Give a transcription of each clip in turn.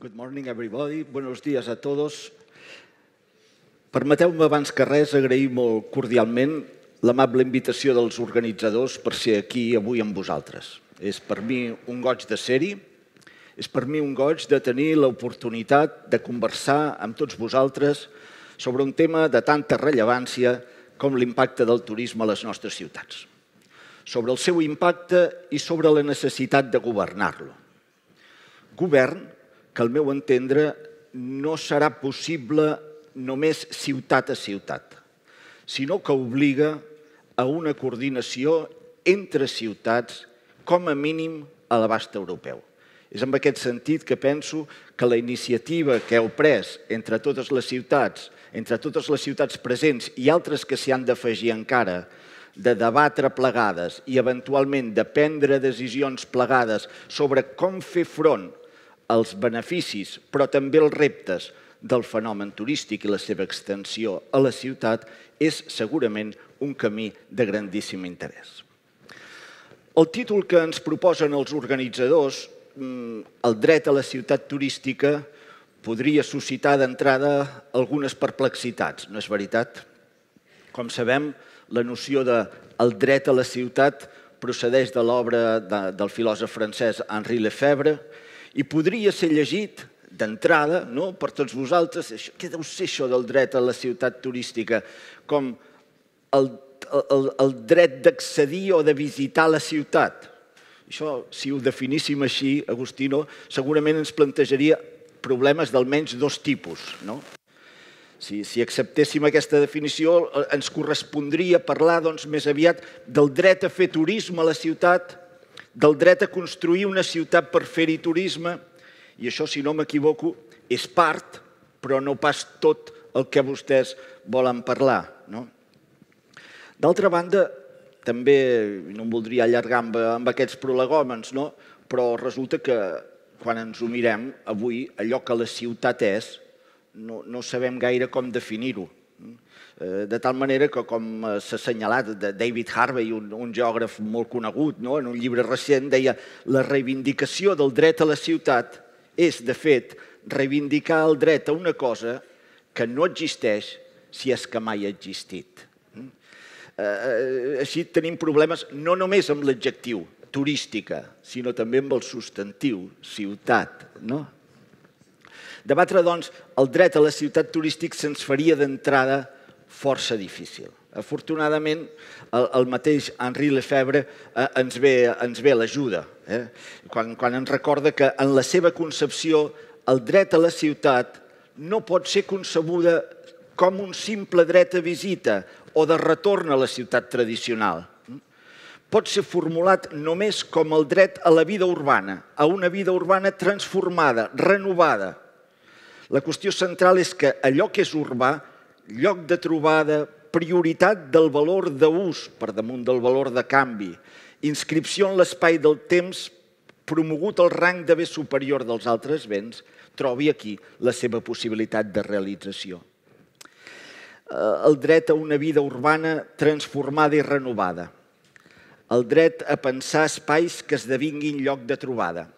Good morning, everybody. Buenos días a tots. Permeteu-me, abans que res, agrair molt cordialment l'amable invitació dels organitzadors per ser aquí avui amb vosaltres. És per mi un goig de ser-hi, és per mi un goig de tenir l'oportunitat de conversar amb tots vosaltres sobre un tema de tanta rellevància com l'impacte del turisme a les nostres ciutats, sobre el seu impacte i sobre la necessitat de governar-lo. Govern que al meu entendre no serà possible només ciutat a ciutat, sinó que obliga a una coordinació entre ciutats, com a mínim a l'abast europeu. És en aquest sentit que penso que la iniciativa que heu pres entre totes les ciutats, entre totes les ciutats presents i altres que s'hi han d'afegir encara, de debatre plegades i eventualment de prendre decisions plegades sobre com fer front els beneficis, però també els reptes del fenomen turístic i la seva extensió a la ciutat és segurament un camí de grandíssim interès. El títol que ens proposen els organitzadors, mm, el dret a la ciutat turística, podria suscitar d'entrada algunes perplexitats, no és veritat? Com sabem, la noció de el dret a la ciutat procedeix de l'obra de, del filòsof francès Henri Lefebvre, i podria ser llegit d'entrada no? per tots vosaltres. Això, què deu ser això del dret a la ciutat turística? Com el, el, el dret d'accedir o de visitar la ciutat. Això, si ho definíssim així, Agustino, segurament ens plantejaria problemes d'almenys dos tipus. No? Si, si acceptéssim aquesta definició, eh, ens correspondria parlar doncs, més aviat del dret a fer turisme a la ciutat del dret a construir una ciutat per fer-hi turisme, i això, si no m'equivoco, és part, però no pas tot el que vostès volen parlar. No? D'altra banda, també, no em voldria allargar amb, amb aquests prolegòmens, no? però resulta que quan ens ho mirem, avui allò que la ciutat és, no, no sabem gaire com definir-ho. Eh, de tal manera que, com eh, s'ha assenyalat David Harvey, un, un geògraf molt conegut, no? en un llibre recent, deia la reivindicació del dret a la ciutat és, de fet, reivindicar el dret a una cosa que no existeix si és que mai ha existit. Mm? Eh, així tenim problemes no només amb l'adjectiu turística, sinó també amb el substantiu, ciutat. No? Debatre, doncs, el dret a la ciutat turístic se'ns faria d'entrada força difícil. Afortunadament, el, el mateix Henri Lefebvre eh, ens ve, ens ve l'ajuda, eh? quan, quan ens recorda que en la seva concepció el dret a la ciutat no pot ser concebuda com un simple dret a visita o de retorn a la ciutat tradicional. Pot ser formulat només com el dret a la vida urbana, a una vida urbana transformada, renovada. La qüestió central és que allò que és urbà lloc de trobada, prioritat del valor d'ús per damunt del valor de canvi, inscripció en l'espai del temps promogut al rang de bé superior dels altres béns, trobi aquí la seva possibilitat de realització. Eh, el dret a una vida urbana transformada i renovada. El dret a pensar espais que esdevinguin lloc de trobada.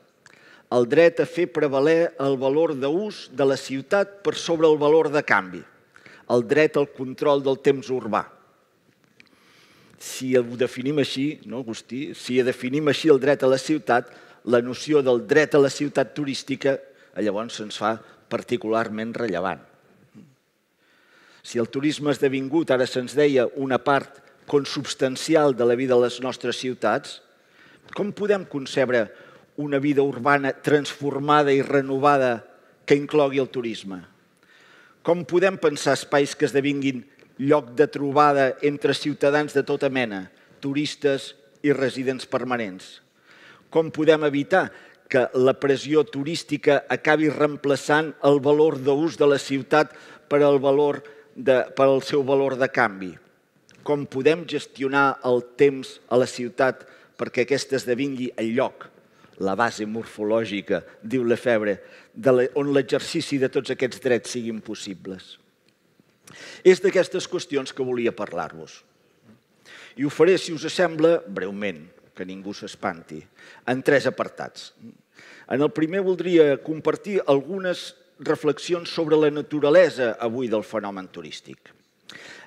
El dret a fer prevaler el valor d'ús de la ciutat per sobre el valor de canvi el dret al control del temps urbà. Si ho definim així, no, Agustí? Si definim així el dret a la ciutat, la noció del dret a la ciutat turística llavors se'ns fa particularment rellevant. Si el turisme ha esdevingut, ara se'ns deia, una part consubstancial de la vida de les nostres ciutats, com podem concebre una vida urbana transformada i renovada que inclogui el turisme? Com podem pensar espais que esdevinguin lloc de trobada entre ciutadans de tota mena, turistes i residents permanents? Com podem evitar que la pressió turística acabi reemplaçant el valor d'ús de la ciutat per al, valor de, per al seu valor de canvi? Com podem gestionar el temps a la ciutat perquè aquesta esdevingui el lloc la base morfològica, diu Lefebvre, la, on l'exercici de tots aquests drets siguin possibles. És d'aquestes qüestions que volia parlar-vos. I ho faré, si us sembla, breument, que ningú s'espanti, en tres apartats. En el primer voldria compartir algunes reflexions sobre la naturalesa avui del fenomen turístic.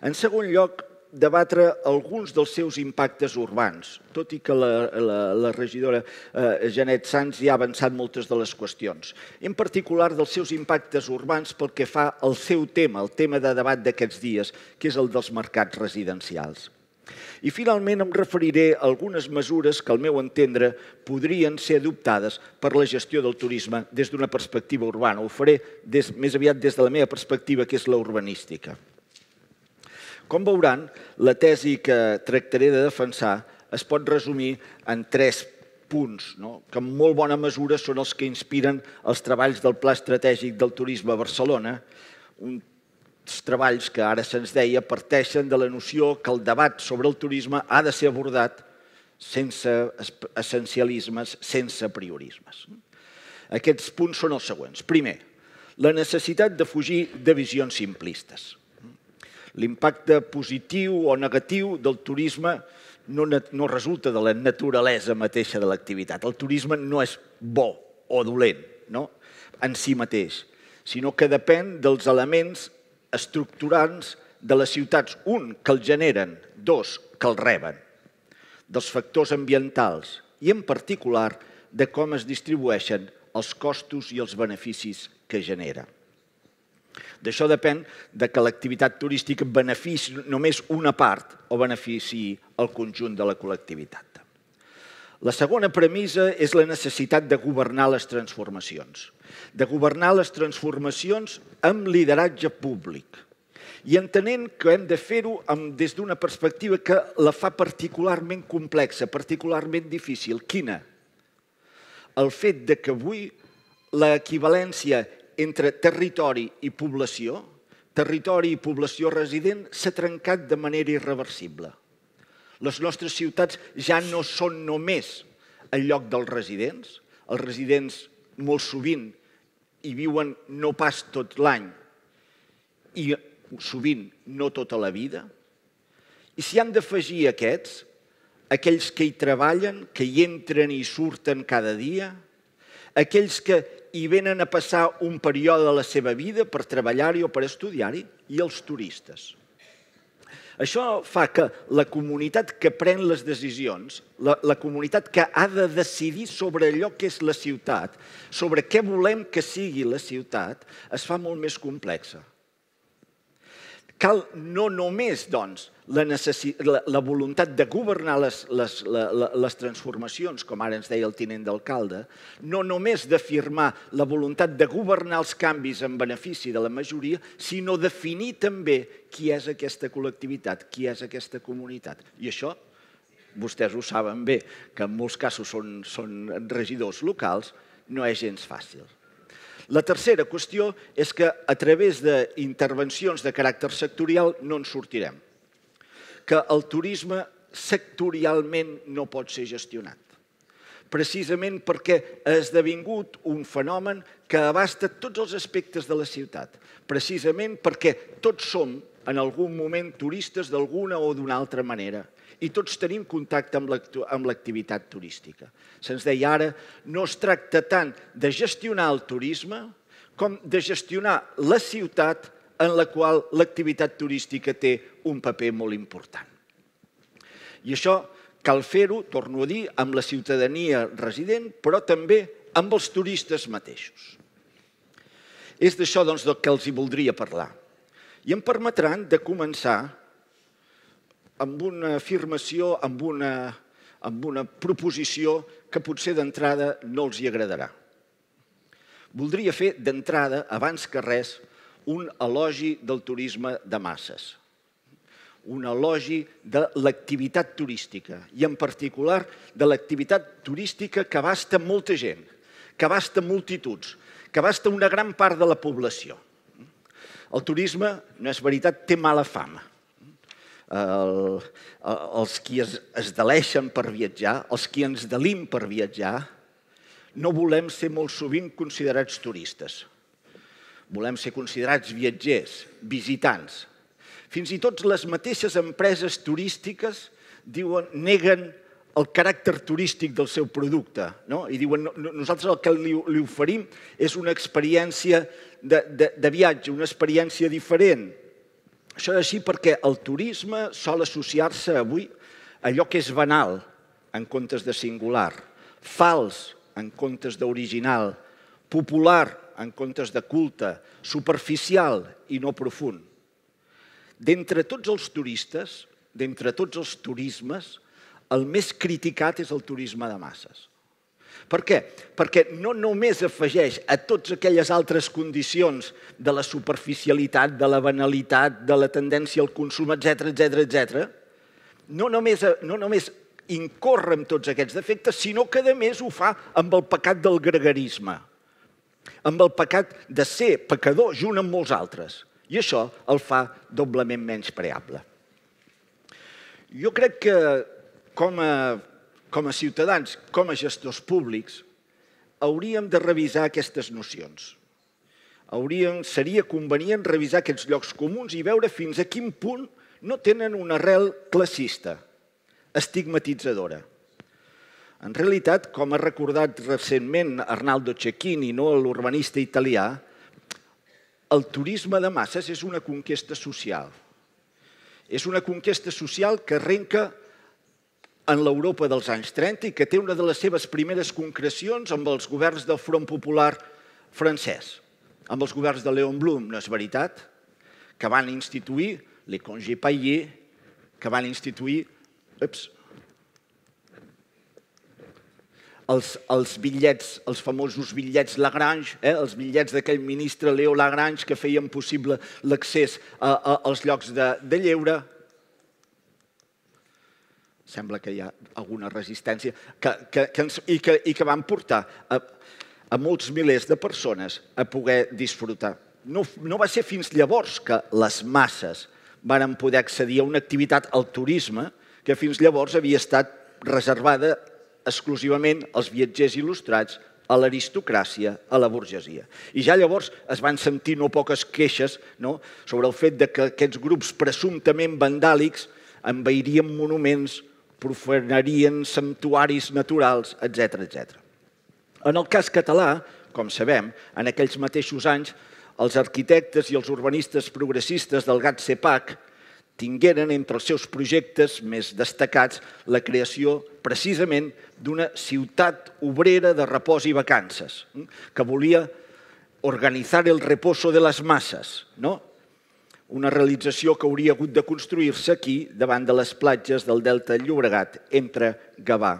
En segon lloc, debatre alguns dels seus impactes urbans, tot i que la, la, la regidora eh, Janet Sanz ja ha avançat moltes de les qüestions. En particular, dels seus impactes urbans pel que fa al seu tema, el tema de debat d'aquests dies, que és el dels mercats residencials. I finalment em referiré a algunes mesures que, al meu entendre, podrien ser adoptades per la gestió del turisme des d'una perspectiva urbana. Ho faré des, més aviat des de la meva perspectiva, que és la urbanística. Com veuran, la tesi que tractaré de defensar es pot resumir en tres punts, no? que en molt bona mesura són els que inspiren els treballs del Pla Estratègic del Turisme a Barcelona, uns treballs que ara se'ns deia parteixen de la noció que el debat sobre el turisme ha de ser abordat sense essencialismes, sense priorismes. Aquests punts són els següents. Primer, la necessitat de fugir de visions simplistes. L'impacte positiu o negatiu del turisme no, no resulta de la naturalesa mateixa de l'activitat. El turisme no és bo o dolent no? en si mateix, sinó que depèn dels elements estructurants de les ciutats. Un, que el generen. Dos, que el reben. Dels factors ambientals i, en particular, de com es distribueixen els costos i els beneficis que genera. D'això depèn de que l'activitat turística benefici només una part o benefici el conjunt de la col·lectivitat. La segona premissa és la necessitat de governar les transformacions, de governar les transformacions amb lideratge públic i entenent que hem de fer-ho des d'una perspectiva que la fa particularment complexa, particularment difícil. Quina? El fet de que avui l'equivalència entre territori i població, territori i població resident, s'ha trencat de manera irreversible. Les nostres ciutats ja no són només el lloc dels residents. Els residents molt sovint hi viuen no pas tot l'any i sovint no tota la vida. I s'hi han d'afegir aquests, aquells que hi treballen, que hi entren i surten cada dia, aquells que i venen a passar un període de la seva vida per treballar-hi o per estudiar-hi, i els turistes. Això fa que la comunitat que pren les decisions, la, la comunitat que ha de decidir sobre allò que és la ciutat, sobre què volem que sigui la ciutat, es fa molt més complexa. Cal no només, doncs, la, la, la voluntat de governar les, les, les, les transformacions, com ara ens deia el tinent d'alcalde, no només d'afirmar la voluntat de governar els canvis en benefici de la majoria, sinó definir també qui és aquesta col·lectivitat, qui és aquesta comunitat. I això vostès ho saben bé, que en molts casos són, són regidors locals, no és gens fàcil. La tercera qüestió és que a través d'intervencions de caràcter sectorial no en sortirem que el turisme sectorialment no pot ser gestionat precisament perquè ha esdevingut un fenomen que abasta tots els aspectes de la ciutat, precisament perquè tots som en algun moment turistes d'alguna o d'una altra manera i tots tenim contacte amb l'activitat turística. Se'ns deia ara, no es tracta tant de gestionar el turisme com de gestionar la ciutat en la qual l'activitat turística té un paper molt important. I això cal fer-ho, torno a dir, amb la ciutadania resident, però també amb els turistes mateixos. És d'això doncs, del que els hi voldria parlar. I em permetran de començar amb una afirmació, amb una, amb una proposició que potser d'entrada no els hi agradarà. Voldria fer d'entrada, abans que res, un elogi del turisme de masses, un elogi de l'activitat turística i en particular de l'activitat turística que abasta molta gent, que abasta multituds, que abasta una gran part de la població. El turisme, no és veritat, té mala fama. El, els qui es, es deleixen per viatjar, els qui ens delim per viatjar, no volem ser molt sovint considerats turistes Volem ser considerats viatgers, visitants. Fins i tot les mateixes empreses turístiques diuen, neguen el caràcter turístic del seu producte. No? I diuen, no, nosaltres el que li, li oferim és una experiència de, de, de viatge, una experiència diferent. Això és així perquè el turisme sol associar-se avui a allò que és banal en comptes de singular, fals en comptes d'original, popular en comptes de culte, superficial i no profund. D'entre tots els turistes, d'entre tots els turismes, el més criticat és el turisme de masses. Per què? Perquè no només afegeix a totes aquelles altres condicions de la superficialitat, de la banalitat, de la tendència al consum, etc etc etc. no només, no només incorre en tots aquests defectes, sinó que, a més, ho fa amb el pecat del gregarisme amb el pecat de ser pecador junt amb molts altres. I això el fa doblement menys preable. Jo crec que com a, com a ciutadans, com a gestors públics, hauríem de revisar aquestes nocions. Hauríem, seria convenient revisar aquests llocs comuns i veure fins a quin punt no tenen una arrel classista, estigmatitzadora. En realitat, com ha recordat recentment Arnaldo Cecchini, no, l'urbanista italià, el turisme de masses és una conquesta social. És una conquesta social que arrenca en l'Europa dels anys 30 i que té una de les seves primeres concrecions amb els governs del Front Popular francès, amb els governs de Léon Blum, no és veritat? Que van instituir les congés payés, que van instituir... Ups, els, els bitllets, els famosos bitllets Lagrange, eh? els bitllets d'aquell ministre Leo Lagrange que feien possible l'accés als llocs de, de lleure. Sembla que hi ha alguna resistència. Que, que, que ens, i, que, I que van portar a, a molts milers de persones a poder disfrutar. No, no va ser fins llavors que les masses varen poder accedir a una activitat, al turisme, que fins llavors havia estat reservada exclusivament els viatgers il·lustrats, a l'aristocràcia, a la burgesia. I ja llavors es van sentir no poques queixes no? sobre el fet de que aquests grups presumptament vandàlics envairien monuments, profanarien santuaris naturals, etc etc. En el cas català, com sabem, en aquells mateixos anys, els arquitectes i els urbanistes progressistes del GATCEPAC, tingueren entre els seus projectes més destacats la creació precisament d'una ciutat obrera de repòs i vacances, hm, que volia organitzar el reposo de les masses, no? una realització que hauria hagut de construir-se aquí davant de les platges del Delta del Llobregat entre Gavà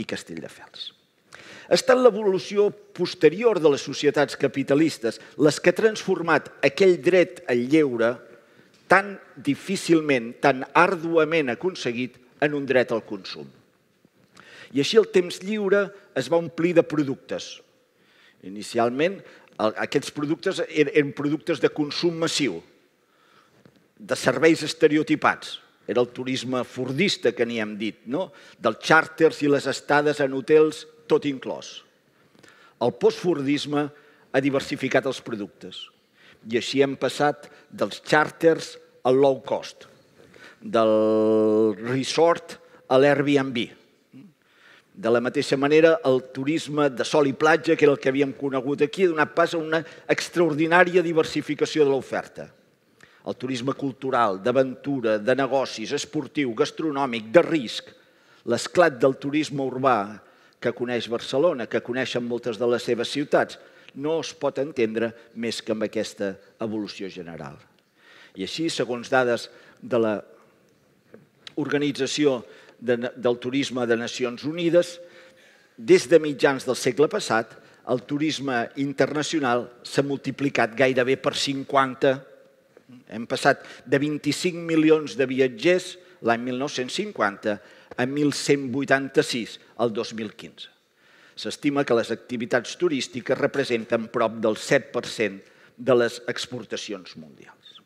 i Castelldefels. Ha estat l'evolució posterior de les societats capitalistes les que ha transformat aquell dret al lleure tan difícilment, tan arduament aconseguit en un dret al consum. I així el temps lliure es va omplir de productes. Inicialment, aquests productes er-, eren productes de consum massiu, de serveis estereotipats. Era el turisme fordista que n'hi hem dit, no? dels xàrters i les estades en hotels, tot inclòs. El postfordisme ha diversificat els productes i així hem passat dels charters al low cost, del resort a l'Airbnb. De la mateixa manera, el turisme de sol i platja, que era el que havíem conegut aquí, ha donat pas a una extraordinària diversificació de l'oferta. El turisme cultural, d'aventura, de negocis, esportiu, gastronòmic, de risc, l'esclat del turisme urbà que coneix Barcelona, que coneixen moltes de les seves ciutats, no es pot entendre més que amb aquesta evolució general. I així, segons dades de la Organització del Turisme de Nacions Unides, des de mitjans del segle passat, el turisme internacional s'ha multiplicat gairebé per 50. Hem passat de 25 milions de viatgers l'any 1950 a 1.186 el 2015. S'estima que les activitats turístiques representen prop del 7% de les exportacions mundials.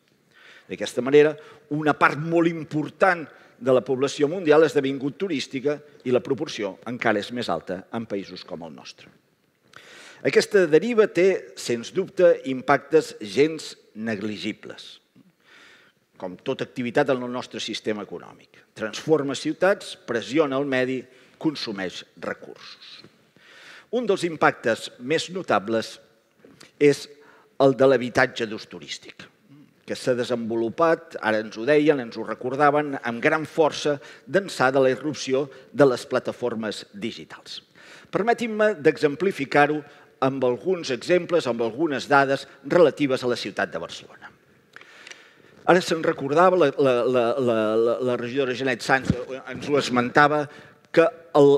D'aquesta manera, una part molt important de la població mundial ha esdevingut turística i la proporció encara és més alta en països com el nostre. Aquesta deriva té, sens dubte, impactes gens negligibles, com tota activitat en el nostre sistema econòmic. Transforma ciutats, pressiona el medi, consumeix recursos. Un dels impactes més notables és el de l'habitatge d'ús turístic, que s'ha desenvolupat, ara ens ho deien, ens ho recordaven, amb gran força d'ençà de la irrupció de les plataformes digitals. Permetin-me d'exemplificar-ho amb alguns exemples, amb algunes dades relatives a la ciutat de Barcelona. Ara se'n recordava, la, la, la, la la regidora Genet Sanz ens ho esmentava, que el,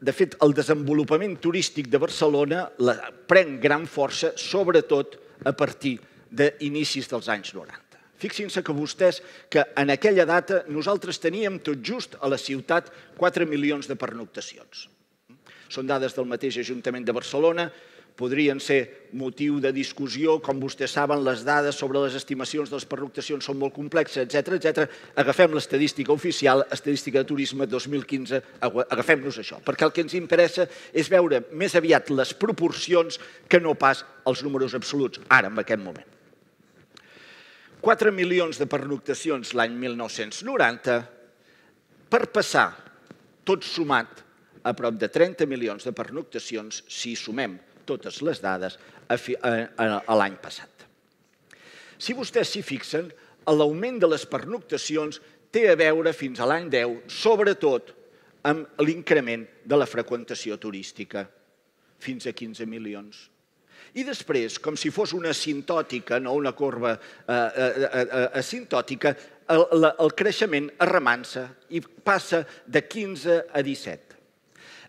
de fet, el desenvolupament turístic de Barcelona la pren gran força, sobretot a partir d'inicis dels anys 90. Fixin-se que vostès, que en aquella data nosaltres teníem tot just a la ciutat 4 milions de pernoctacions. Són dades del mateix Ajuntament de Barcelona, podrien ser motiu de discussió, com vostès saben, les dades sobre les estimacions de les pernoctacions són molt complexes, etc etc. Agafem l'estadística oficial, estadística de turisme 2015, agafem-nos això, perquè el que ens interessa és veure més aviat les proporcions que no pas els números absoluts, ara, en aquest moment. 4 milions de pernoctacions l'any 1990 per passar, tot sumat, a prop de 30 milions de pernoctacions si sumem totes les dades a l'any passat. Si vostès s'hi fixen, l'augment de les pernoctacions té a veure fins a l'any 10, sobretot amb l'increment de la freqüentació turística, fins a 15 milions. I després, com si fos una asintòtica, no una corba asintòtica, eh, eh, eh, el, el creixement arremansa i passa de 15 a 17.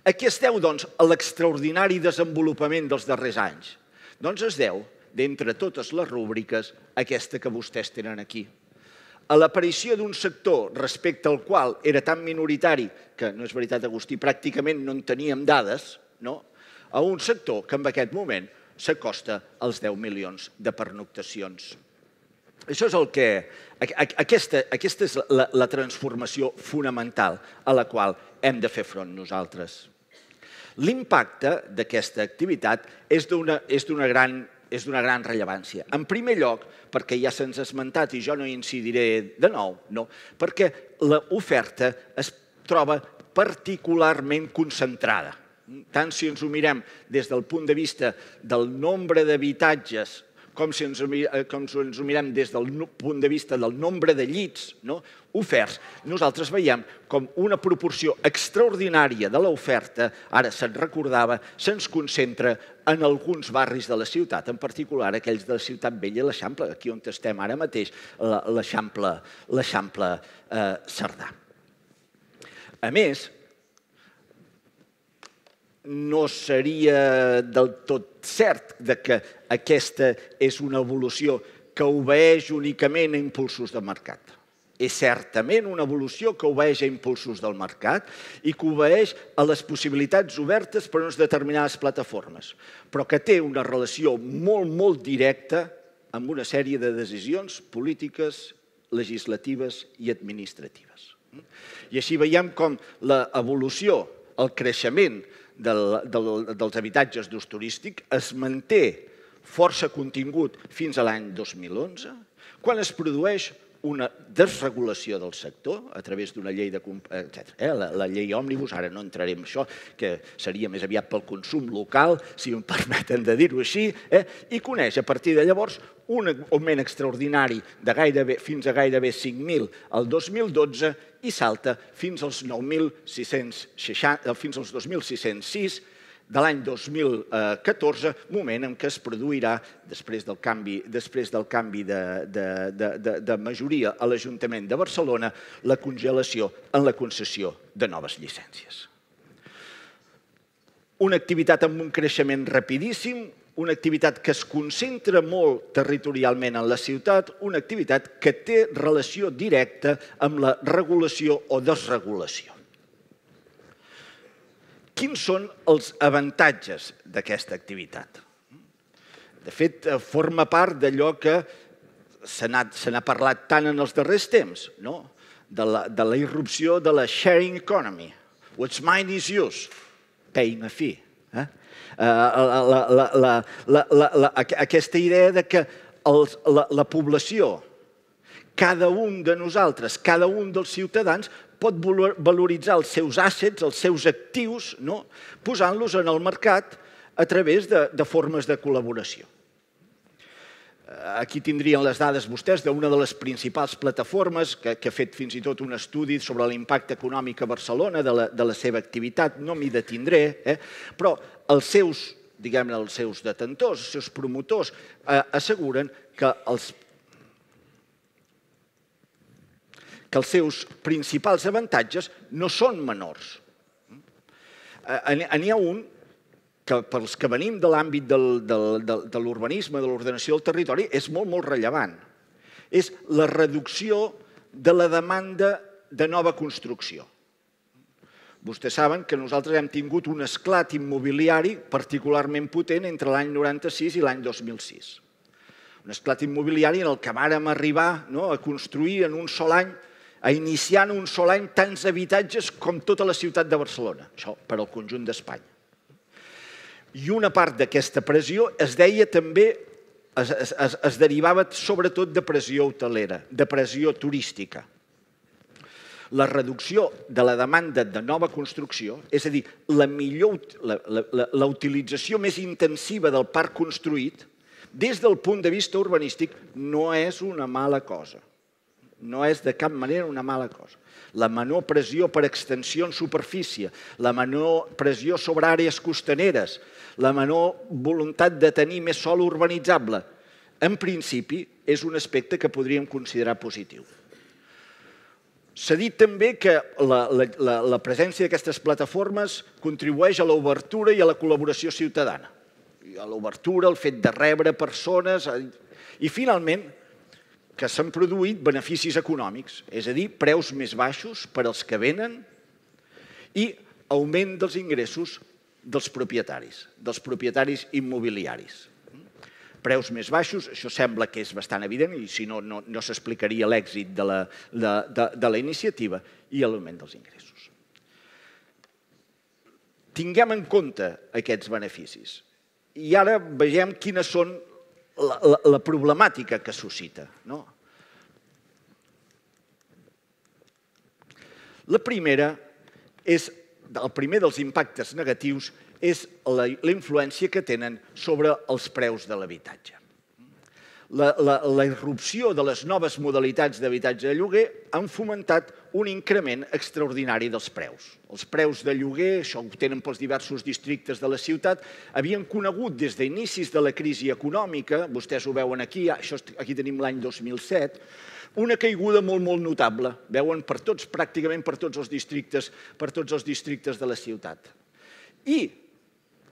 Aquí què es deu, doncs, a l'extraordinari desenvolupament dels darrers anys? Doncs es deu, d'entre totes les rúbriques, aquesta que vostès tenen aquí. A l'aparició d'un sector respecte al qual era tan minoritari, que no és veritat, Agustí, pràcticament no en teníem dades, no? a un sector que en aquest moment s'acosta als 10 milions de pernoctacions. Això és el que... Aquesta, aquesta és la, la transformació fonamental a la qual hem de fer front nosaltres. L'impacte d'aquesta activitat és d'una gran és d'una gran rellevància. En primer lloc, perquè ja se'ns ha esmentat i jo no hi incidiré de nou, no, perquè l'oferta es troba particularment concentrada tant si ens ho mirem des del punt de vista del nombre d'habitatges com si ens ho, eh, com si ens ho mirem des del punt de vista del nombre de llits no? oferts, nosaltres veiem com una proporció extraordinària de l'oferta, ara se'n recordava, se'ns concentra en alguns barris de la ciutat, en particular aquells de la ciutat vella i l'Eixample, aquí on estem ara mateix, l'Eixample eh, Cerdà. A més, no seria del tot cert de que aquesta és una evolució que obeeix únicament a impulsos de mercat. És certament una evolució que obeeix a impulsos del mercat i que obeeix a les possibilitats obertes per unes determinades plataformes, però que té una relació molt, molt directa amb una sèrie de decisions polítiques, legislatives i administratives. I així veiem com l'evolució, el creixement del, del, dels habitatges d'ús turístic es manté força contingut fins a l'any 2011, quan es produeix una desregulació del sector a través d'una llei de... Eh, Etc. Eh? La, la llei òmnibus, ara no entraré en això, que seria més aviat pel consum local, si em permeten de dir-ho així, eh? i coneix a partir de llavors un augment extraordinari de gairebé, fins a gairebé 5.000 al 2012 i salta fins als 9.660, eh, fins als 2.606 de l'any 2014, moment en què es produirà, després del canvi, després del canvi de, de, de, de majoria a l'Ajuntament de Barcelona, la congelació en la concessió de noves llicències. Una activitat amb un creixement rapidíssim, una activitat que es concentra molt territorialment en la ciutat, una activitat que té relació directa amb la regulació o desregulació. Quins són els avantatges d'aquesta activitat? De fet, eh, forma part d'allò que se n'ha parlat tant en els darrers temps, no? de, la, de la irrupció de la sharing economy. What's mine is yours. Paying a fee. Eh? eh la, la, aquesta idea de que els, la població, cada un de nosaltres, cada un dels ciutadans, pot valoritzar els seus assets, els seus actius, no? posant-los en el mercat a través de, de formes de col·laboració. Eh, aquí tindrien les dades vostès d'una de les principals plataformes que, que ha fet fins i tot un estudi sobre l'impacte econòmic a Barcelona de la, de la seva activitat. No m'hi detindré, eh? però els seus diguem-ne, els seus detentors, els seus promotors, eh, asseguren que els que els seus principals avantatges no són menors. Eh, eh, n'hi ha un que pels que venim de l'àmbit de l'urbanisme, de l'ordenació del territori, és molt, molt rellevant. És la reducció de la demanda de nova construcció. Vostès saben que nosaltres hem tingut un esclat immobiliari particularment potent entre l'any 96 i l'any 2006. Un esclat immobiliari en el que vàrem arribar no, a construir en un sol any a iniciar en un sol any tants habitatges com tota la ciutat de Barcelona, això per al conjunt d'Espanya. I una part d'aquesta pressió es deia també, es, es, es derivava sobretot de pressió hotelera, de pressió turística. La reducció de la demanda de nova construcció, és a dir, la millor, la, la, la, la utilització més intensiva del parc construït, des del punt de vista urbanístic, no és una mala cosa no és de cap manera una mala cosa. La menor pressió per extensió en superfície, la menor pressió sobre àrees costaneres, la menor voluntat de tenir més sòl urbanitzable, en principi és un aspecte que podríem considerar positiu. S'ha dit també que la, la, la presència d'aquestes plataformes contribueix a l'obertura i a la col·laboració ciutadana. I a l'obertura, el fet de rebre persones... I finalment, que s'han produït beneficis econòmics, és a dir, preus més baixos per als que venen i augment dels ingressos dels propietaris, dels propietaris immobiliaris. Preus més baixos, això sembla que és bastant evident i si no, no, no s'explicaria l'èxit de, la, de, de, de la iniciativa i l'augment dels ingressos. Tinguem en compte aquests beneficis i ara vegem quines són la, la, la problemàtica que suscita. No? La primera és, el primer dels impactes negatius és la, la influència que tenen sobre els preus de l'habitatge. La, la, la irrupció de les noves modalitats d'habitatge de lloguer han fomentat un increment extraordinari dels preus. Els preus de lloguer, això ho tenen pels diversos districtes de la ciutat, havien conegut des d'inicis de la crisi econòmica, vostès ho veuen aquí, això, aquí tenim l'any 2007, una caiguda molt, molt notable. Veuen per tots, pràcticament per tots els districtes, per tots els districtes de la ciutat. I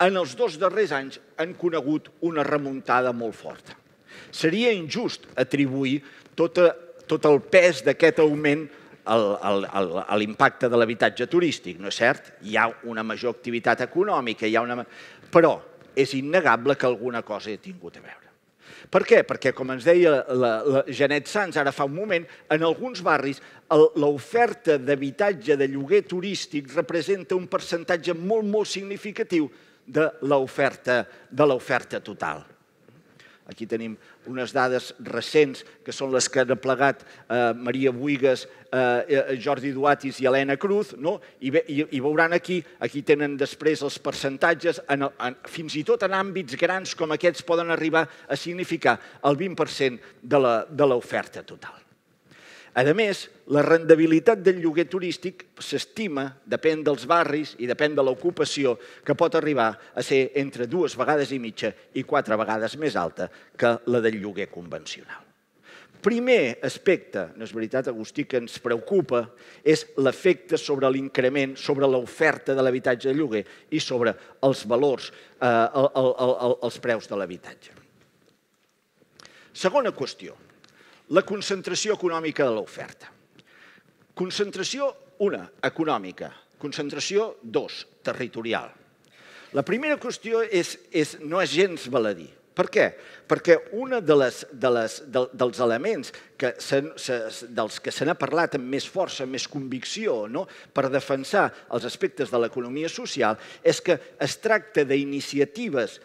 en els dos darrers anys han conegut una remuntada molt forta. Seria injust atribuir tota, tot el pes d'aquest augment l'impacte de l'habitatge turístic, no és cert? Hi ha una major activitat econòmica, hi ha una... però és innegable que alguna cosa hi ha tingut a veure. Per què? Perquè, com ens deia la, la Janet Sanz ara fa un moment, en alguns barris l'oferta d'habitatge de lloguer turístic representa un percentatge molt, molt significatiu de l'oferta total. Aquí tenim unes dades recents que són les que han plegat eh, Maria Buigas, eh, eh Jordi Duatis i Helena Cruz, no? I, ve, i, i veuran aquí, aquí tenen després els percentatges, en, en, fins i tot en àmbits grans com aquests poden arribar a significar el 20% de l'oferta total. A més, la rendibilitat del lloguer turístic s'estima, depèn dels barris i depèn de l'ocupació, que pot arribar a ser entre dues vegades i mitja i quatre vegades més alta que la del lloguer convencional. Primer aspecte, no és veritat, Agustí, que ens preocupa és l'efecte sobre l'increment, sobre l'oferta de l'habitatge de lloguer i sobre els valors, eh, el, el, el, els preus de l'habitatge. Segona qüestió, la concentració econòmica de l'oferta. Concentració, una, econòmica. Concentració, dos, territorial. La primera qüestió és, és, no és gens baladí. Per què? Perquè un de les, de les, de, dels elements que se, se, dels que se n'ha parlat amb més força, amb més convicció, no? per defensar els aspectes de l'economia social, és que es tracta d'iniciatives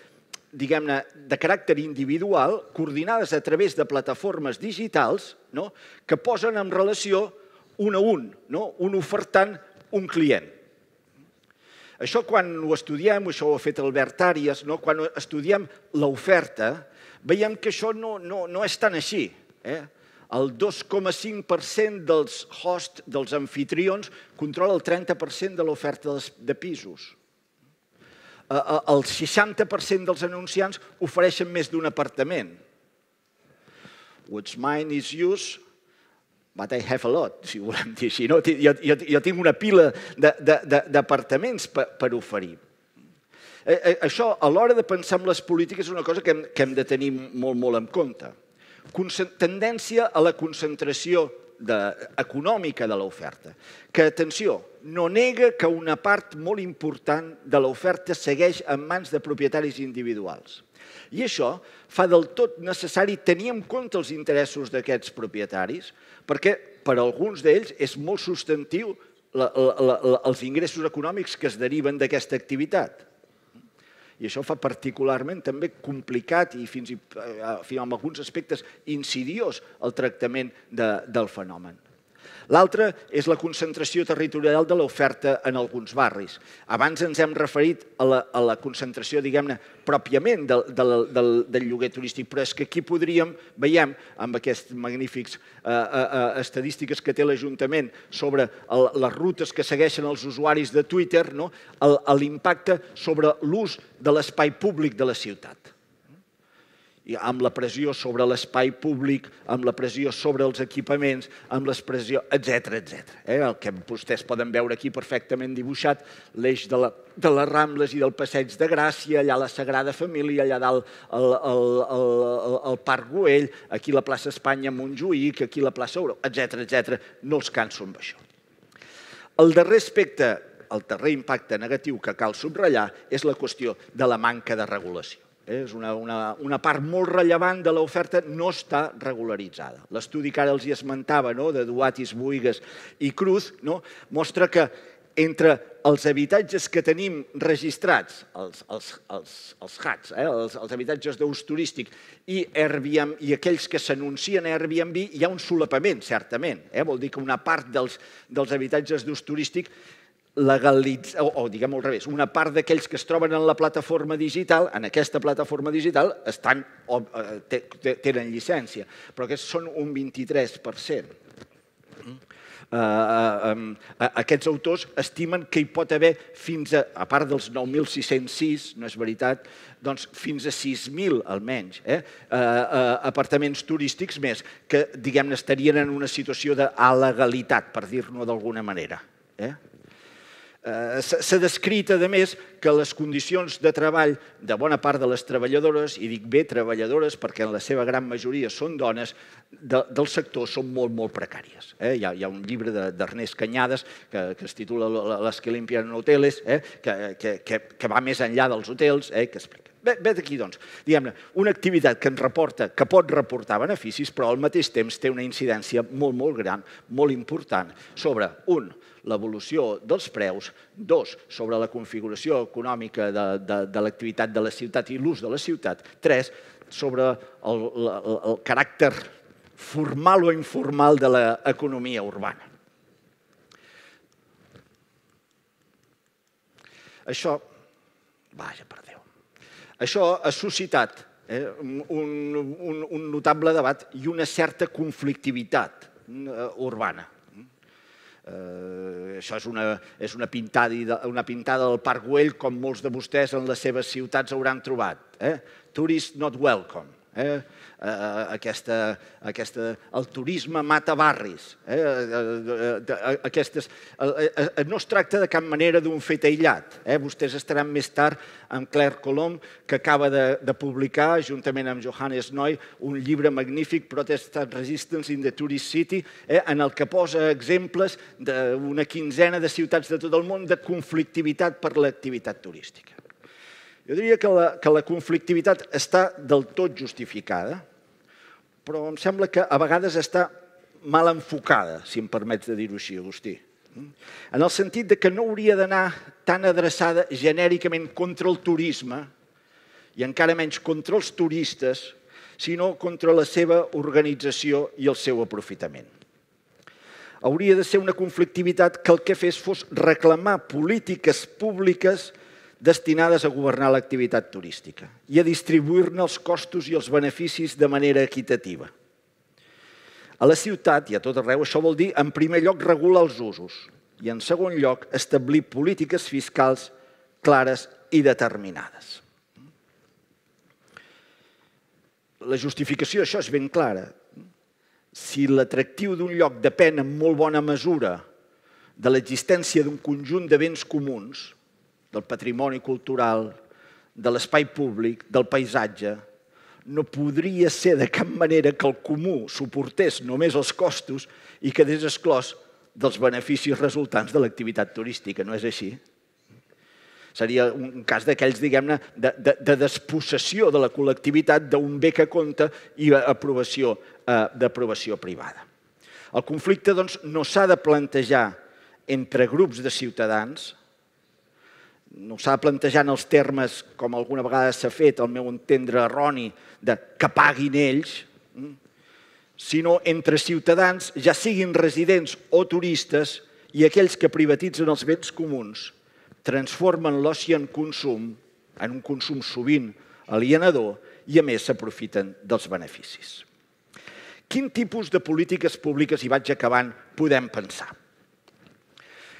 diguem-ne, de caràcter individual, coordinades a través de plataformes digitals no? que posen en relació un a un, no? un ofertant, un client. Això quan ho estudiem, això ho ha fet Albert Àries, no? quan estudiem l'oferta, veiem que això no, no, no és tan així. Eh? El 2,5% dels hosts, dels anfitrions, controla el 30% de l'oferta de pisos el 60% dels anunciants ofereixen més d'un apartament. What's mine is yours, but I have a lot, si volem dir així. No? Jo, jo, jo tinc una pila d'apartaments per, per oferir. Eh, eh, això, a l'hora de pensar en les polítiques, és una cosa que hem, que hem de tenir molt, molt en compte. tendència a la concentració de, econòmica de l'oferta, que, atenció, no nega que una part molt important de l'oferta segueix en mans de propietaris individuals. I això fa del tot necessari tenir en compte els interessos d'aquests propietaris, perquè per alguns d'ells és molt substantiu la, la, la, els ingressos econòmics que es deriven d'aquesta activitat i això fa particularment també complicat i fins i, en eh, alguns aspectes insidiós el tractament de, del fenomen. L'altra és la concentració territorial de l'oferta en alguns barris. Abans ens hem referit a la, a la concentració, diguem-ne, pròpiament del, del, del, del lloguer turístic, però és que aquí podríem, veiem, amb aquests magnífics eh, eh, eh estadístiques que té l'Ajuntament sobre el, les rutes que segueixen els usuaris de Twitter, no? l'impacte sobre l'ús de l'espai públic de la ciutat i amb la pressió sobre l'espai públic, amb la pressió sobre els equipaments, amb les pressió, etc etc. Eh? El que vostès poden veure aquí perfectament dibuixat, l'eix de, la, de les Rambles i del Passeig de Gràcia, allà la Sagrada Família, allà dalt el, el, el, el, el Parc Güell, aquí la plaça Espanya Montjuïc, aquí la plaça Euro, etc etc. No els canso amb això. El darrer aspecte, el darrer impacte negatiu que cal subratllar és la qüestió de la manca de regulació. És una, una, una part molt rellevant de l'oferta no està regularitzada. L'estudi que ara els hi esmentava, no? de Duatis, Buigas i Cruz, no? mostra que entre els habitatges que tenim registrats, els, els, els, els HATs, eh, els, els habitatges d'ús turístic, i, Airbnb, i aquells que s'anuncien a Airbnb, hi ha un solapament, certament. Eh? Vol dir que una part dels, dels habitatges d'ús turístic legalitzar, o, o diguem al revés, una part d'aquells que es troben en la plataforma digital, en aquesta plataforma digital, estan, o, eh, tenen llicència, però aquests són un 23%. Uh, uh, aquests autors estimen que hi pot haver fins a, a part dels 9.606, no és veritat, doncs fins a 6.000 almenys, eh? Uh, apartaments turístics més, que diguem-ne estarien en una situació d'alegalitat, per dir-ho d'alguna manera. Eh? Eh, s'ha descrit, a més, que les condicions de treball de bona part de les treballadores, i dic bé treballadores perquè en la seva gran majoria són dones, de, del sector són molt, molt precàries. Eh? Hi, ha, hi ha un llibre d'Ernest Canyades que, que es titula Les que limpien hoteles, eh? que, que, que, que va més enllà dels hotels, eh? que explica Vet aquí, doncs, diguem-ne, una activitat que ens reporta, que pot reportar beneficis, però al mateix temps té una incidència molt, molt gran, molt important, sobre, un, l'evolució dels preus, dos, sobre la configuració econòmica de, de, de l'activitat de la ciutat i l'ús de la ciutat, tres, sobre el, el, el caràcter formal o informal de l'economia urbana. Això... Vaja, perdó. Això ha suscitat eh, un, un, un notable debat i una certa conflictivitat eh, urbana. Eh, això és una, és una, pintada, una pintada del Parc Güell com molts de vostès en les seves ciutats hauran trobat. Eh? Tourist not welcome. Eh? aquesta, aquesta, el turisme mata barris. Eh? Aquestes, no es tracta de cap manera d'un fet aïllat. Eh? Vostès estaran més tard amb Claire Colom, que acaba de, de publicar, juntament amb Johannes Noy, un llibre magnífic, and Resistance in the Tourist City, eh? en el que posa exemples d'una quinzena de ciutats de tot el món de conflictivitat per l'activitat turística. Jo diria que la, que la conflictivitat està del tot justificada, però em sembla que a vegades està mal enfocada, si em permets de dir-ho així, Agustí. Mm? En el sentit de que no hauria d'anar tan adreçada genèricament contra el turisme i encara menys contra els turistes, sinó contra la seva organització i el seu aprofitament. Hauria de ser una conflictivitat que el que fes fos reclamar polítiques públiques destinades a governar l'activitat turística i a distribuir-ne els costos i els beneficis de manera equitativa. A la ciutat i a tot arreu això vol dir, en primer lloc, regular els usos i, en segon lloc, establir polítiques fiscals clares i determinades. La justificació d'això és ben clara. Si l'atractiu d'un lloc depèn en molt bona mesura de l'existència d'un conjunt de béns comuns, del patrimoni cultural, de l'espai públic, del paisatge, no podria ser de cap manera que el comú suportés només els costos i quedés exclòs dels beneficis resultants de l'activitat turística. No és així? Seria un cas d'aquells, diguem-ne, de, de, de despossessió de la col·lectivitat d'un bé que compta i aprovació eh, d'aprovació privada. El conflicte doncs, no s'ha de plantejar entre grups de ciutadans, no s'ha plantejat els termes, com alguna vegada s'ha fet, al meu entendre erroni, de que paguin ells, mm, sinó entre ciutadans, ja siguin residents o turistes, i aquells que privatitzen els béns comuns transformen l'oci en consum, en un consum sovint alienador, i a més s'aprofiten dels beneficis. Quin tipus de polítiques públiques, i vaig acabant, podem pensar?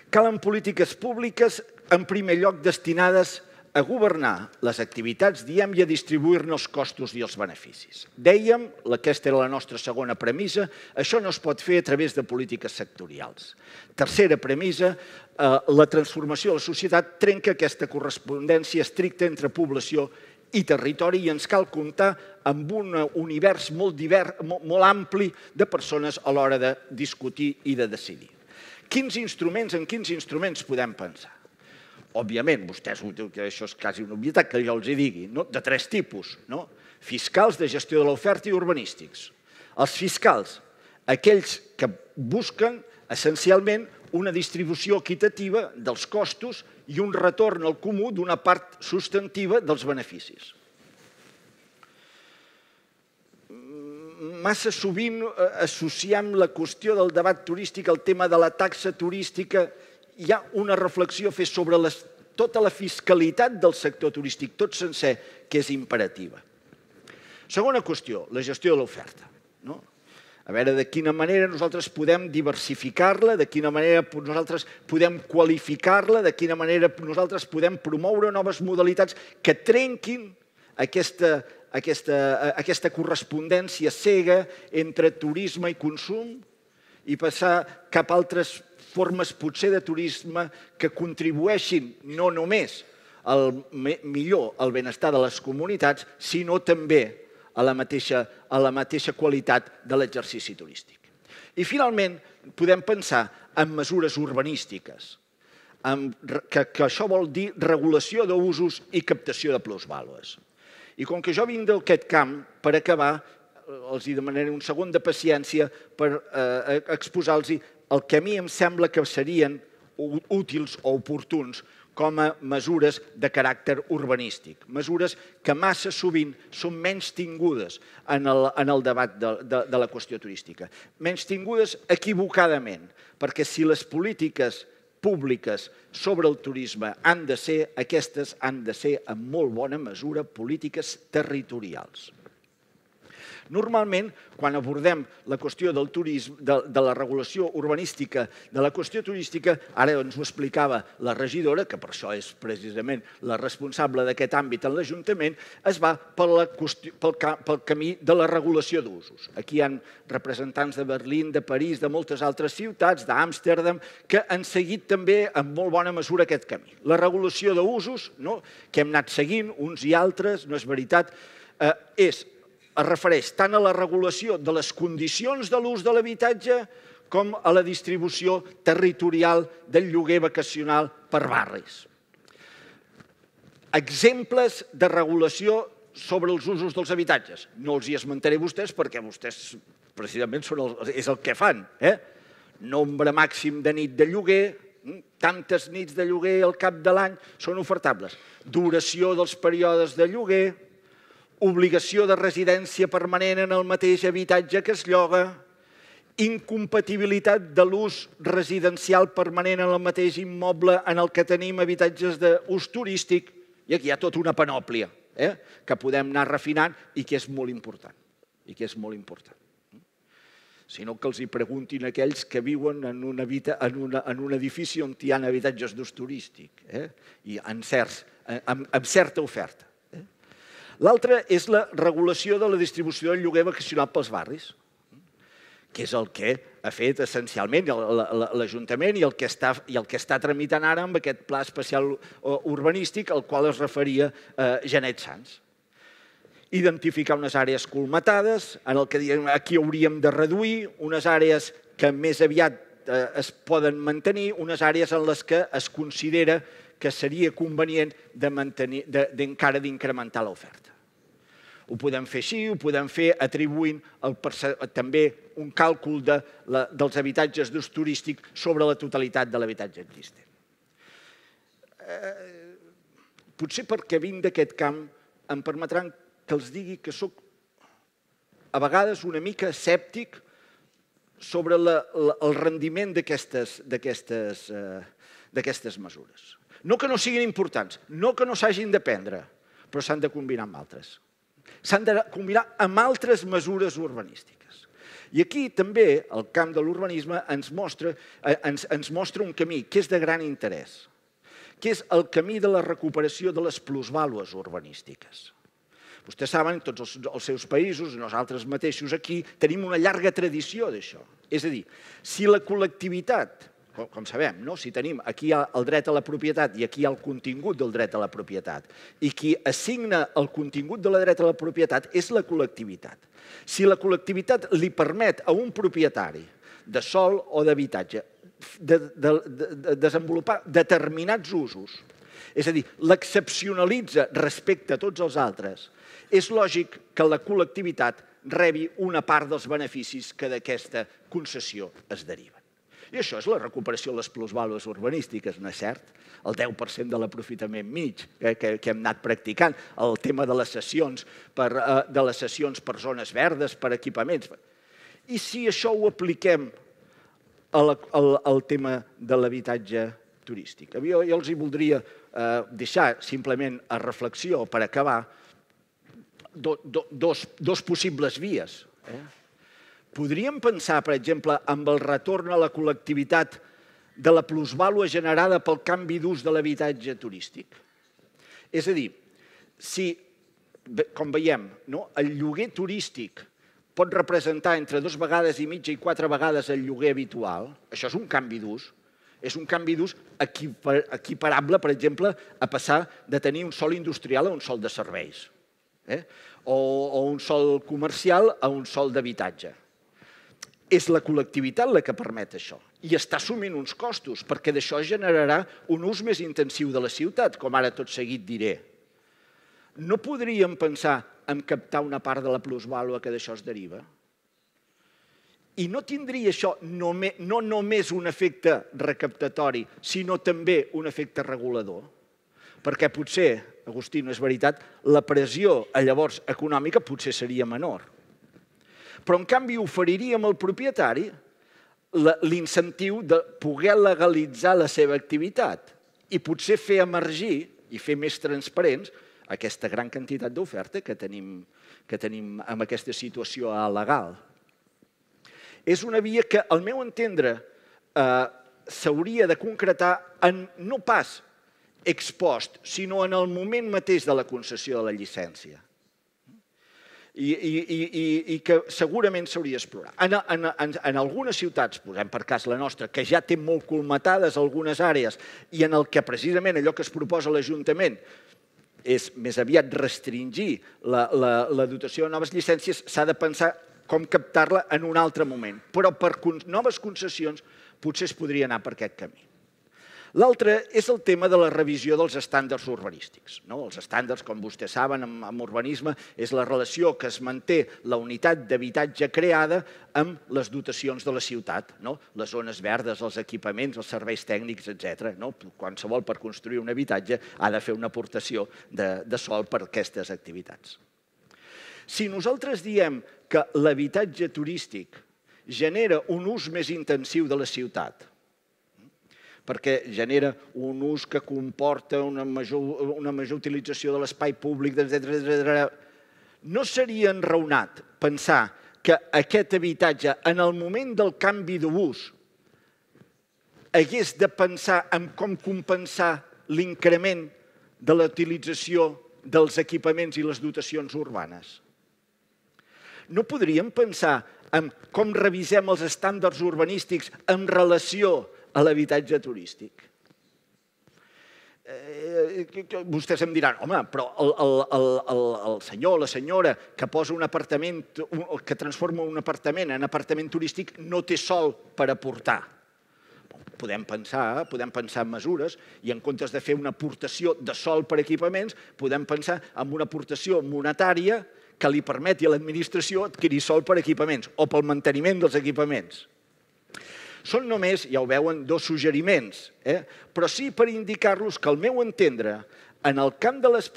Calen polítiques públiques en primer lloc, destinades a governar les activitats, diem, i a distribuir-ne els costos i els beneficis. Dèiem, aquesta era la nostra segona premissa, això no es pot fer a través de polítiques sectorials. Tercera premissa, eh, la transformació de la societat trenca aquesta correspondència estricta entre població i territori i ens cal comptar amb un univers molt, divers, molt ampli de persones a l'hora de discutir i de decidir. Quins instruments, en quins instruments podem pensar? òbviament, vostès que això és quasi una obvietat que jo els hi digui, no? de tres tipus, no? fiscals de gestió de l'oferta i urbanístics. Els fiscals, aquells que busquen essencialment una distribució equitativa dels costos i un retorn al comú d'una part substantiva dels beneficis. Massa sovint eh, associem la qüestió del debat turístic al tema de la taxa turística hi ha una reflexió a fer sobre les, tota la fiscalitat del sector turístic, tot sencer, que és imperativa. Segona qüestió, la gestió de l'oferta. No? A veure, de quina manera nosaltres podem diversificar-la, de quina manera nosaltres podem qualificar-la, de quina manera nosaltres podem promoure noves modalitats que trenquin aquesta, aquesta, aquesta correspondència cega entre turisme i consum i passar cap a altres formes potser de turisme que contribueixin no només al millor al benestar de les comunitats, sinó també a la mateixa, a la mateixa qualitat de l'exercici turístic. I finalment, podem pensar en mesures urbanístiques, en, que, que això vol dir regulació d'usos i captació de plusvàlues. I com que jo vinc d'aquest camp, per acabar, els hi demanaré un segon de paciència per eh, exposar-los el que a mi em sembla que serien útils o oportuns com a mesures de caràcter urbanístic, mesures que massa sovint són menys tingudes en el, en el debat de, de, de la qüestió turística. Menys tingudes equivocadament, perquè si les polítiques públiques sobre el turisme han de ser, aquestes han de ser en molt bona mesura polítiques territorials. Normalment, quan abordem la qüestió del turisme, de, de la regulació urbanística, de la qüestió turística, ara ens doncs, ho explicava la regidora, que per això és precisament la responsable d'aquest àmbit en l'Ajuntament, es va per la qüestió, pel, ca, pel camí de la regulació d'usos. Aquí hi ha representants de Berlín, de París, de moltes altres ciutats, d'Amsterdam, que han seguit també en molt bona mesura aquest camí. La regulació d'usos, no? que hem anat seguint uns i altres, no és veritat, eh, és es refereix tant a la regulació de les condicions de l'ús de l'habitatge com a la distribució territorial del lloguer vacacional per barris. Exemples de regulació sobre els usos dels habitatges. No els hi esmentaré a vostès perquè vostès precisament són el, és el que fan. Eh? Nombre màxim de nit de lloguer, mm, tantes nits de lloguer al cap de l'any són ofertables. Duració dels períodes de lloguer, obligació de residència permanent en el mateix habitatge que es lloga, incompatibilitat de l'ús residencial permanent en el mateix immoble en el que tenim habitatges d'ús turístic, i aquí hi ha tota una panòplia eh? que podem anar refinant i que és molt important. I que és molt important. Sinó que els hi preguntin aquells que viuen en, una vita, en, una, en un edifici on hi ha habitatges d'ús turístic eh? i en certs, eh, amb, amb certa oferta. L'altra és la regulació de la distribució del lloguer vacacional pels barris, que és el que ha fet essencialment l'Ajuntament i, el que està, i el que està tramitant ara amb aquest pla especial eh, urbanístic al qual es referia eh, Genet Sanz. Identificar unes àrees colmatades, en el que diem aquí hauríem de reduir, unes àrees que més aviat eh, es poden mantenir, unes àrees en les que es considera que seria convenient de mantenir, de, de, encara d'incrementar l'oferta. Ho podem fer així, ho podem fer atribuint el, també un càlcul de la, dels habitatges d'ús turístic sobre la totalitat de l'habitatge existent. Eh, potser perquè vinc d'aquest camp em permetran que els digui que sóc a vegades una mica escèptic sobre la, la, el rendiment d'aquestes eh, d'aquestes mesures. No que no siguin importants, no que no s'hagin de prendre, però s'han de combinar amb altres. S'han de combinar amb altres mesures urbanístiques. I aquí també el camp de l'urbanisme ens, mostra, eh, ens, ens mostra un camí que és de gran interès, que és el camí de la recuperació de les plusvàlues urbanístiques. Vostès saben, tots els, els seus països, nosaltres mateixos aquí, tenim una llarga tradició d'això. És a dir, si la col·lectivitat com, com sabem, no? si tenim aquí el dret a la propietat i aquí el contingut del dret a la propietat, i qui assigna el contingut de la dret a la propietat és la col·lectivitat. Si la col·lectivitat li permet a un propietari de sol o d'habitatge de, de, de, de desenvolupar determinats usos, és a dir, l'excepcionalitza respecte a tots els altres, és lògic que la col·lectivitat rebi una part dels beneficis que d'aquesta concessió es deriven. I això és la recuperació de les plusvàlues urbanístiques, no és cert? El 10% de l'aprofitament mig que, que, que hem anat practicant, el tema de les sessions per, eh, de les sessions per zones verdes, per equipaments. I si això ho apliquem al, al, al tema de l'habitatge turístic? Jo, jo els hi voldria eh, deixar simplement a reflexió per acabar do, do, dos, dos possibles vies. Eh? Podríem pensar, per exemple, amb el retorn a la col·lectivitat de la plusvàlua generada pel canvi d'ús de l'habitatge turístic? És a dir, si, com veiem, no, el lloguer turístic pot representar entre dues vegades i mitja i quatre vegades el lloguer habitual, això és un canvi d'ús, és un canvi d'ús equiparable, per exemple, a passar de tenir un sol industrial a un sol de serveis, eh? o, o un sol comercial a un sol d'habitatge és la col·lectivitat la que permet això i està assumint uns costos, perquè d'això generarà un ús més intensiu de la ciutat, com ara tot seguit diré. No podríem pensar en captar una part de la plusvàlua que d'això es deriva? I no tindria això només, no només un efecte recaptatori, sinó també un efecte regulador? Perquè potser, Agustí, no és veritat, la pressió llavors econòmica potser seria menor però en canvi oferiríem al propietari l'incentiu de poder legalitzar la seva activitat i potser fer emergir i fer més transparents aquesta gran quantitat d'oferta que tenim, que tenim amb aquesta situació legal. És una via que, al meu entendre, eh, s'hauria de concretar en no pas expost, sinó en el moment mateix de la concessió de la llicència i, i, i, i i que segurament s'hauria d'explorar. En, en, en, en algunes ciutats, posem per cas la nostra, que ja té molt colmatades algunes àrees i en el que precisament allò que es proposa l'Ajuntament és més aviat restringir la, la, la dotació de noves llicències, s'ha de pensar com captar-la en un altre moment. Però per noves concessions potser es podria anar per aquest camí. L'altre és el tema de la revisió dels estàndards urbanístics. No? Els estàndards, com vostès saben, amb, amb urbanisme, és la relació que es manté la unitat d'habitatge creada amb les dotacions de la ciutat, no? les zones verdes, els equipaments, els serveis tècnics, etc. No? Qualsevol per construir un habitatge ha de fer una aportació de, de sol per aquestes activitats. Si nosaltres diem que l'habitatge turístic genera un ús més intensiu de la ciutat, perquè genera un ús que comporta una major, una major utilització de l'espai públic, etc. No seria enraonat pensar que aquest habitatge, en el moment del canvi d'ús, hagués de pensar en com compensar l'increment de la utilització dels equipaments i les dotacions urbanes. No podríem pensar en com revisem els estàndards urbanístics en relació a l'habitatge turístic. Eh, vostès em diran, home, però el, el, el, el senyor o la senyora que posa un apartament, que transforma un apartament en apartament turístic no té sol per aportar podem pensar, podem pensar en mesures i en comptes de fer una aportació de sol per equipaments, podem pensar en una aportació monetària que li permeti a l'administració adquirir sol per equipaments o pel manteniment dels equipaments. Són només, ja ho veuen, dos suggeriments, eh? però sí per indicar-los que, al meu entendre, en el camp de les,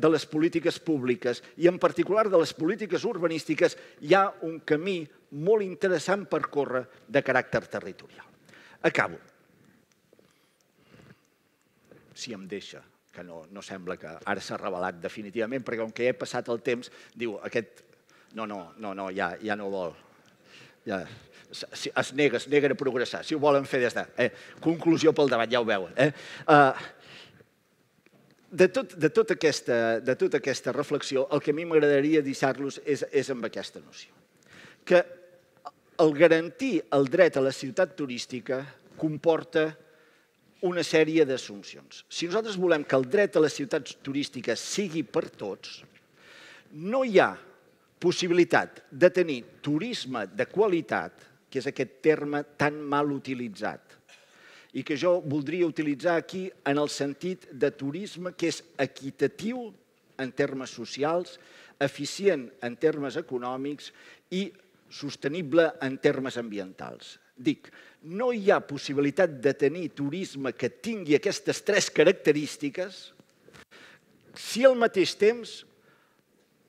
de les polítiques públiques i en particular de les polítiques urbanístiques hi ha un camí molt interessant per córrer de caràcter territorial. Acabo. Si em deixa, que no, no sembla que ara s'ha revelat definitivament, perquè com que ja he passat el temps, diu, aquest... No, no, no, no ja, ja no vol. Ja es nega, es neguen a progressar. Si ho volen fer des de... Eh, conclusió pel davant, ja ho veuen. Eh? Uh, de, tot, de, tot aquesta, de tota aquesta reflexió, el que a mi m'agradaria deixar-los és, és amb aquesta noció. Que el garantir el dret a la ciutat turística comporta una sèrie d'assumpcions. Si nosaltres volem que el dret a les ciutats turístiques sigui per tots, no hi ha possibilitat de tenir turisme de qualitat que és aquest terme tan mal utilitzat i que jo voldria utilitzar aquí en el sentit de turisme que és equitatiu en termes socials, eficient en termes econòmics i sostenible en termes ambientals. Dic, no hi ha possibilitat de tenir turisme que tingui aquestes tres característiques si al mateix temps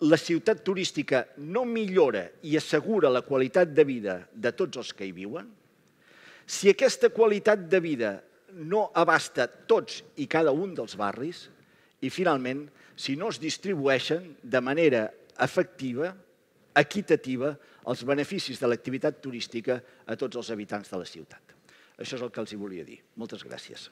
la ciutat turística no millora i assegura la qualitat de vida de tots els que hi viuen, si aquesta qualitat de vida no abasta tots i cada un dels barris, i finalment, si no es distribueixen de manera efectiva, equitativa, els beneficis de l'activitat turística a tots els habitants de la ciutat. Això és el que els hi volia dir. Moltes gràcies.